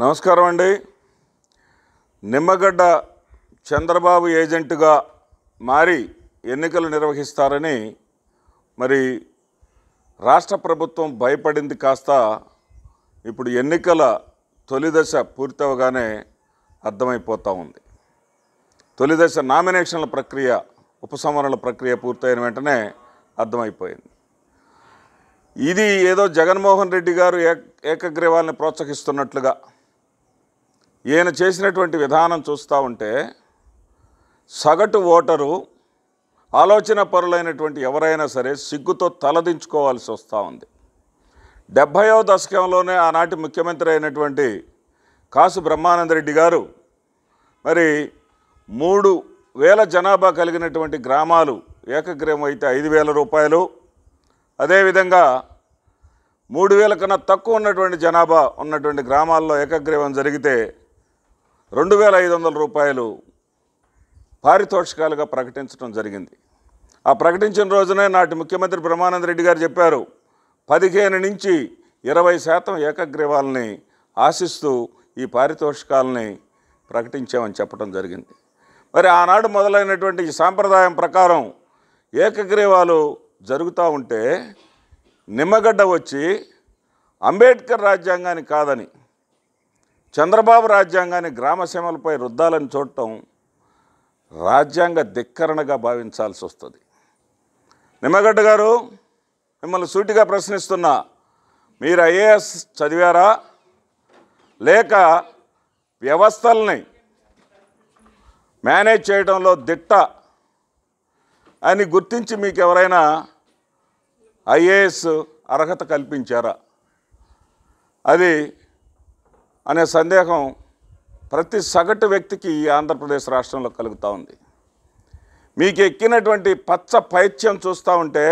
నమస్కారం అండి నిమ్మగడ్డ చంద్రబాబు ఏజెంటుగా మారి ఎన్నికలు నిర్వహిస్తారని మరి రాష్ట్ర ప్రభుత్వం భయపడింది కాస్త ఇప్పుడు ఎన్నికల తొలిదశ పూర్తవగానే అర్థమైపోతూ ఉంది తొలిదశ నామినేషన్ల ప్రక్రియ ఉపసంహరణల ప్రక్రియ పూర్తయిన వెంటనే అర్థమైపోయింది ఇది ఏదో జగన్మోహన్ రెడ్డి గారు ఏకగ్రీవాల్ని ప్రోత్సహిస్తున్నట్లుగా ఈయన చేసినటువంటి విధానం చూస్తూ ఉంటే సగటు ఓటరు ఆలోచన పరులైనటువంటి ఎవరైనా సరే సిగ్గుతో తలదించుకోవాల్సి వస్తూ ఉంది డెబ్భైవ దశకంలోనే ఆనాటి ముఖ్యమంత్రి అయినటువంటి కాసు బ్రహ్మానందరెడ్డి గారు మరి మూడు వేల జనాభా కలిగినటువంటి గ్రామాలు ఏకగ్రీవం అయితే ఐదు వేల రూపాయలు అదేవిధంగా మూడు వేల కన్నా తక్కువ ఉన్నటువంటి జనాభా ఉన్నటువంటి గ్రామాల్లో ఏకగ్రీవం జరిగితే రెండు వేల ఐదు వందల రూపాయలు పారితోషికాలుగా ప్రకటించడం జరిగింది ఆ ప్రకటించిన రోజునే నాటి ముఖ్యమంత్రి బ్రహ్మానంద రెడ్డి గారు చెప్పారు పదిహేను నుంచి ఇరవై శాతం ఏకగ్రీవాలని ఆశిస్తూ ఈ పారితోషికాలని ప్రకటించామని చెప్పడం జరిగింది మరి ఆనాడు మొదలైనటువంటి ఈ సాంప్రదాయం ప్రకారం ఏకగ్రీవాలు జరుగుతూ ఉంటే నిమ్మగడ్డ వచ్చి అంబేద్కర్ రాజ్యాంగాన్ని కాదని చంద్రబాబు రాజ్యాంగాన్ని గ్రామసీమలపై రుద్దాలని చూడటం రాజ్యాంగ ధిక్కరణగా భావించాల్సి వస్తుంది నిమ్మగడ్డ గారు మిమ్మల్ని సూటిగా ప్రశ్నిస్తున్నా మీరు ఐఏఎస్ చదివారా లేక వ్యవస్థల్ని మేనేజ్ చేయడంలో దిట్ట అని గుర్తించి మీకు ఎవరైనా ఐఏఎస్ అర్హత కల్పించారా అది అనే సందేహం ప్రతి సగటు వ్యక్తికి ఆంధ్రప్రదేశ్ రాష్ట్రంలో కలుగుతూ ఉంది మీకు ఎక్కినటువంటి పచ్చ పైత్యం చూస్తూ ఉంటే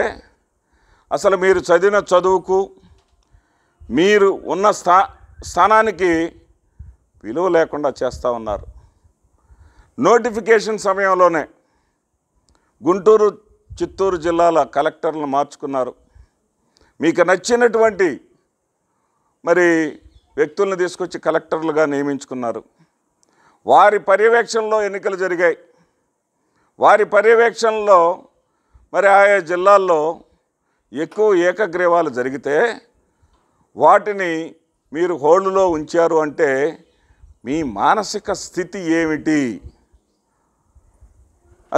అసలు మీరు చదివిన చదువుకు మీరు ఉన్న స్థా స్థానానికి విలువ లేకుండా చేస్తూ ఉన్నారు నోటిఫికేషన్ సమయంలోనే గుంటూరు చిత్తూరు జిల్లాల కలెక్టర్లను మార్చుకున్నారు మీకు నచ్చినటువంటి మరి వ్యక్తులను తీసుకొచ్చి కలెక్టర్లుగా నియమించుకున్నారు వారి పర్యవేక్షణలో ఎన్నికలు జరిగాయి వారి పర్యవేక్షణలో మరి ఆయా జిల్లాల్లో ఎక్కువ ఏకగ్రీవాలు జరిగితే వాటిని మీరు హోల్డ్లో ఉంచారు అంటే మీ మానసిక స్థితి ఏమిటి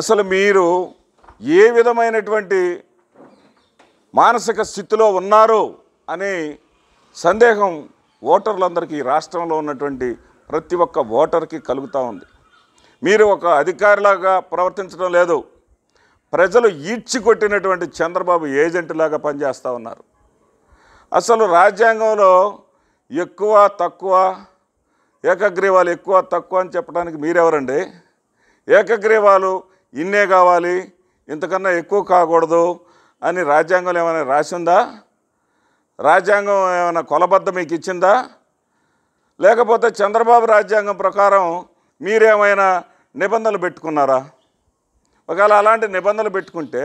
అసలు మీరు ఏ విధమైనటువంటి మానసిక స్థితిలో ఉన్నారు అనే సందేహం ఓటర్లందరికీ రాష్ట్రంలో ఉన్నటువంటి ప్రతి ఒక్క ఓటర్కి కలుగుతూ ఉంది మీరు ఒక అధికారిలాగా ప్రవర్తించడం లేదు ప్రజలు కొట్టినటువంటి చంద్రబాబు ఏజెంట్లాగా పనిచేస్తూ ఉన్నారు అసలు రాజ్యాంగంలో ఎక్కువ తక్కువ ఏకగ్రీవాలు ఎక్కువ తక్కువ అని చెప్పడానికి మీరెవరండి ఏకగ్రీవాలు ఇన్నే కావాలి ఇంతకన్నా ఎక్కువ కాకూడదు అని రాజ్యాంగంలో ఏమైనా రాసిందా రాజ్యాంగం ఏమైనా కొలబద్ధ మీకు ఇచ్చిందా లేకపోతే చంద్రబాబు రాజ్యాంగం ప్రకారం మీరేమైనా నిబంధనలు పెట్టుకున్నారా ఒకవేళ అలాంటి నిబంధనలు పెట్టుకుంటే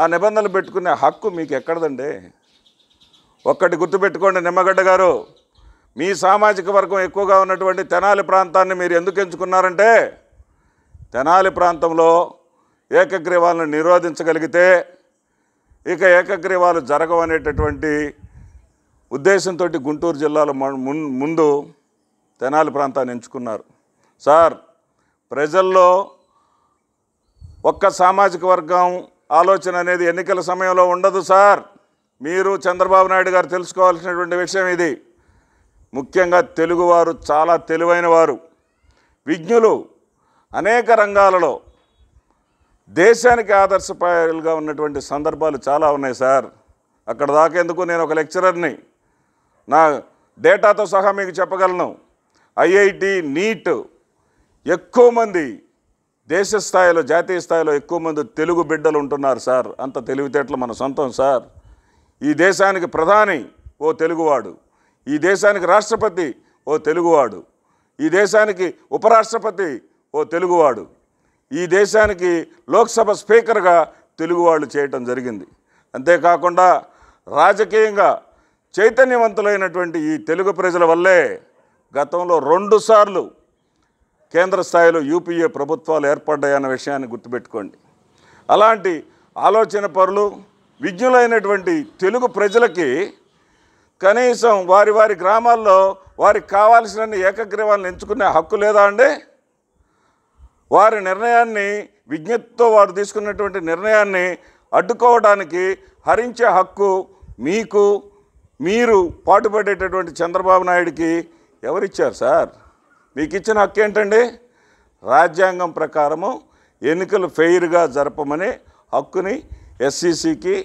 ఆ నిబంధనలు పెట్టుకునే హక్కు మీకు ఎక్కడదండి ఒక్కటి గుర్తుపెట్టుకోండి నిమ్మగడ్డ గారు మీ సామాజిక వర్గం ఎక్కువగా ఉన్నటువంటి తెనాలి ప్రాంతాన్ని మీరు ఎందుకు ఎంచుకున్నారంటే తెనాలి ప్రాంతంలో ఏకగ్రీవాలను నిరోధించగలిగితే ఇక ఏకగ్రీవాలు జరగవనేటటువంటి ఉద్దేశంతో గుంటూరు జిల్లాలో ముందు తెనాలి ప్రాంతాన్ని ఎంచుకున్నారు సార్ ప్రజల్లో ఒక్క సామాజిక వర్గం ఆలోచన అనేది ఎన్నికల సమయంలో ఉండదు సార్ మీరు చంద్రబాబు నాయుడు గారు తెలుసుకోవాల్సినటువంటి విషయం ఇది ముఖ్యంగా తెలుగువారు చాలా తెలివైన వారు విజ్ఞులు అనేక రంగాలలో దేశానికి ఆదర్శపాయలుగా ఉన్నటువంటి సందర్భాలు చాలా ఉన్నాయి సార్ అక్కడ దాకేందుకు నేను ఒక లెక్చరర్ని నా డేటాతో సహా మీకు చెప్పగలను ఐఐటి నీట్ ఎక్కువ మంది దేశ స్థాయిలో జాతీయ స్థాయిలో ఎక్కువ మంది తెలుగు బిడ్డలు ఉంటున్నారు సార్ అంత తెలివితేటలు మన సొంతం సార్ ఈ దేశానికి ప్రధాని ఓ తెలుగువాడు ఈ దేశానికి రాష్ట్రపతి ఓ తెలుగువాడు ఈ దేశానికి ఉపరాష్ట్రపతి ఓ తెలుగువాడు ఈ దేశానికి లోక్సభ స్పీకర్గా తెలుగు వాళ్ళు చేయటం జరిగింది అంతేకాకుండా రాజకీయంగా చైతన్యవంతులైనటువంటి ఈ తెలుగు ప్రజల వల్లే గతంలో రెండుసార్లు కేంద్ర స్థాయిలో యూపీఏ ప్రభుత్వాలు ఏర్పడ్డాయన్న విషయాన్ని గుర్తుపెట్టుకోండి అలాంటి ఆలోచన పరులు విజ్ఞులైనటువంటి తెలుగు ప్రజలకి కనీసం వారి వారి గ్రామాల్లో వారికి కావాల్సిన ఏకగ్రీవాలను ఎంచుకునే హక్కు లేదా అండి వారి నిర్ణయాన్ని విజ్ఞతతో వారు తీసుకున్నటువంటి నిర్ణయాన్ని అడ్డుకోవడానికి హరించే హక్కు మీకు మీరు పాటుపడేటటువంటి చంద్రబాబు నాయుడికి ఎవరిచ్చారు సార్ మీకు ఇచ్చిన హక్కు ఏంటండి రాజ్యాంగం ప్రకారము ఎన్నికలు ఫెయిర్గా జరపమనే హక్కుని ఎస్సీసీకి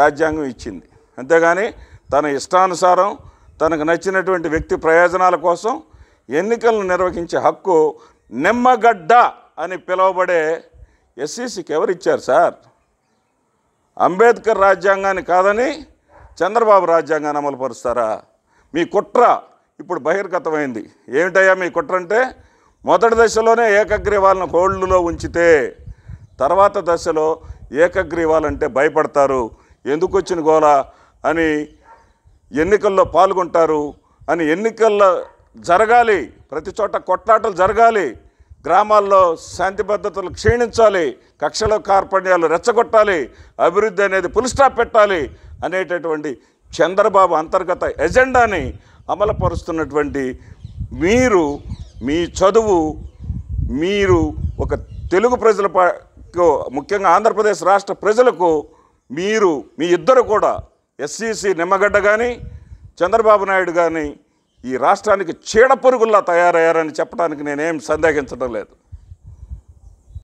రాజ్యాంగం ఇచ్చింది అంతేగాని తన ఇష్టానుసారం తనకు నచ్చినటువంటి వ్యక్తి ప్రయోజనాల కోసం ఎన్నికలను నిర్వహించే హక్కు నిమ్మగడ్డ అని పిలువబడే ఎస్సీసీకి ఎవరిచ్చారు సార్ అంబేద్కర్ రాజ్యాంగాన్ని కాదని చంద్రబాబు రాజ్యాంగాన్ని అమలుపరుస్తారా మీ కుట్ర ఇప్పుడు బహిర్గతమైంది ఏమిటయ్యా మీ కుట్ర అంటే మొదటి దశలోనే ఏకగ్రీవాలను హోల్డ్లో ఉంచితే తర్వాత దశలో ఏకగ్రీవాలంటే భయపడతారు ఎందుకు వచ్చిన గోలా అని ఎన్నికల్లో పాల్గొంటారు అని ఎన్నికల్లో జరగాలి ప్రతి చోట కొట్లాటలు జరగాలి గ్రామాల్లో శాంతి భద్రతలు క్షీణించాలి కక్షల కార్పణ్యాలు రెచ్చగొట్టాలి అభివృద్ధి అనేది పులిస్టాప్ పెట్టాలి అనేటటువంటి చంద్రబాబు అంతర్గత ఎజెండాని అమలుపరుస్తున్నటువంటి మీరు మీ చదువు మీరు ఒక తెలుగు ప్రజల ముఖ్యంగా ఆంధ్రప్రదేశ్ రాష్ట్ర ప్రజలకు మీరు మీ ఇద్దరు కూడా ఎస్సీసీ నిమ్మగడ్డ కానీ చంద్రబాబు నాయుడు కానీ ఈ రాష్ట్రానికి చీడపురుగుల్లా తయారయ్యారని చెప్పడానికి నేనేం సందేహించడం లేదు